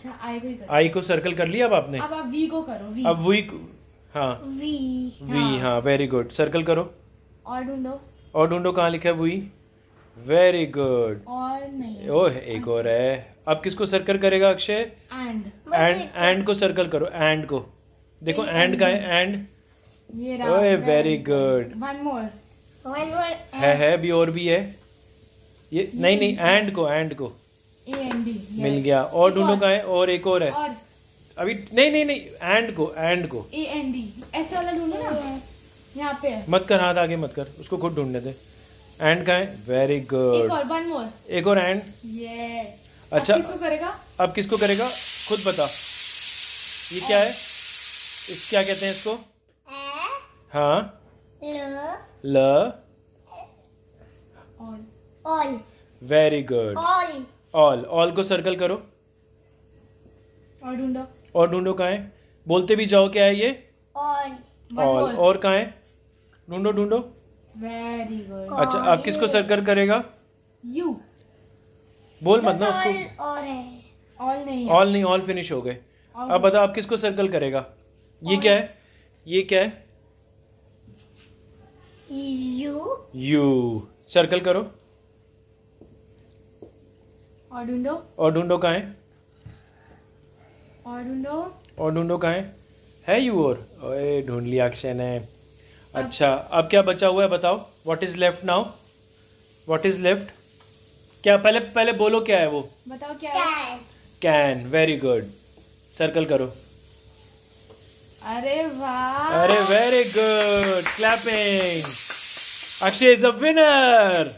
अच्छा आई को आई को सर्कल कर लिया अब आपने अब आप वी को करो वी अब वी हाँ वी वी हाँ वेरी गुड सर्कल करो और ढूंढो और ढूंढो कहाँ लिखा है वी वेरी गुड और नहीं एक और है अब किसको सर्कल करेगा अक्षय एंड एंड एंड को सर्कल करो एंड को देखो एंड का है एंड ओए very good one more one more है है भी और भी है ये नहीं नहीं एंड को एंड को मिल गया और ढूंढो का है और एक और है और अभी नहीं नहीं नहीं एंड को एंड को ए एन डी ऐसे वाला ढूंढो ना हाँ। यहाँ पे मत कर हाथ आगे मत कर उसको खुद ढूंढने दे एंड का है वेरी गुड एक और एंड अच्छा अब किसको करेगा अब किसको करेगा खुद बता ये क्या है इस क्या कहते हैं इसको हाँ ल all very good all all all को सर्कल करो और ढूंढो और ढूंढो कहा है बोलते भी जाओ क्या है ये ऑल ऑल और कहा है ढूंढो ढूंढो वेरी गुड अच्छा आप किसको सर्कल करेगा यू बोल मत ना उसको ऑल नहीं ऑल नहीं ऑल फिनिश हो गए अब बताओ आप किसको सर्कल करेगा ये क्या है ये क्या है यू यू सर्कल करो ऑडुंडो ढूंढो कहाँ है ऑडुंडो ऑडुंडो कहाँ है है यू और ओए ढूंढ लिया अक्षय ने अच्छा अब क्या बचा हुआ है बताओ what is left now what is left क्या पहले पहले बोलो क्या है वो बताओ क्या है कैन वेरी गुड सर्कल करो अरे वाह अरे very good clapping Akshay is a winner